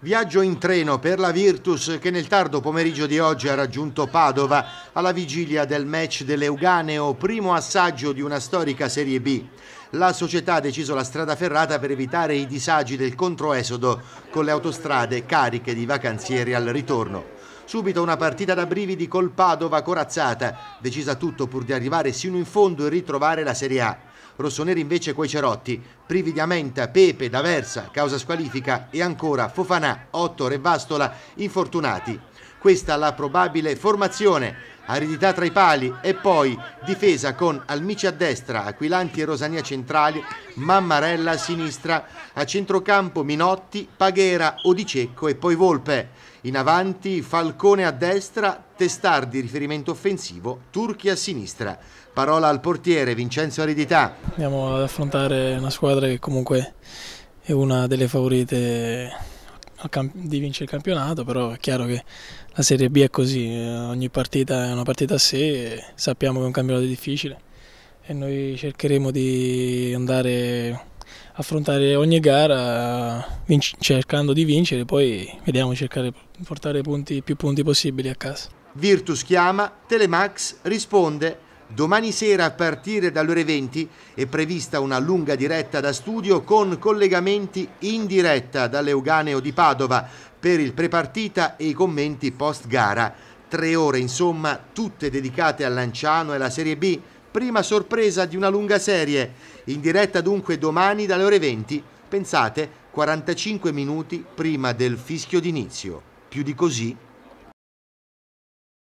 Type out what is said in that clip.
Viaggio in treno per la Virtus che nel tardo pomeriggio di oggi ha raggiunto Padova alla vigilia del match dell'Euganeo, primo assaggio di una storica Serie B. La società ha deciso la strada ferrata per evitare i disagi del controesodo con le autostrade cariche di vacanzieri al ritorno. Subito una partita da brividi col Padova corazzata, decisa tutto pur di arrivare sino in fondo e ritrovare la Serie A rossoneri invece coi cerotti, privi di Amenta, Pepe, D'Aversa, causa squalifica e ancora Fofanà, Otto, Revastola, infortunati. Questa la probabile formazione aridità tra i pali e poi difesa con Almici a destra, Aquilanti e Rosania centrali, Mammarella a sinistra, a centrocampo Minotti, Paghera, Odicecco e poi Volpe. In avanti Falcone a destra, Testardi riferimento offensivo, Turchi a sinistra. Parola al portiere Vincenzo Aridità. Andiamo ad affrontare una squadra che comunque è una delle favorite di vincere il campionato, però è chiaro che la Serie B è così, eh, ogni partita è una partita a sé, sappiamo che è un campionato difficile e noi cercheremo di andare a affrontare ogni gara cercando di vincere, poi vediamo cercare di portare punti, più punti possibili a casa. Virtus chiama, Telemax risponde Domani sera a partire dalle ore 20 è prevista una lunga diretta da studio con collegamenti in diretta dall'Euganeo di Padova per il prepartita e i commenti post gara. Tre ore insomma, tutte dedicate a Lanciano e alla Serie B, prima sorpresa di una lunga serie. In diretta dunque domani dalle ore 20, pensate, 45 minuti prima del fischio d'inizio. Più di così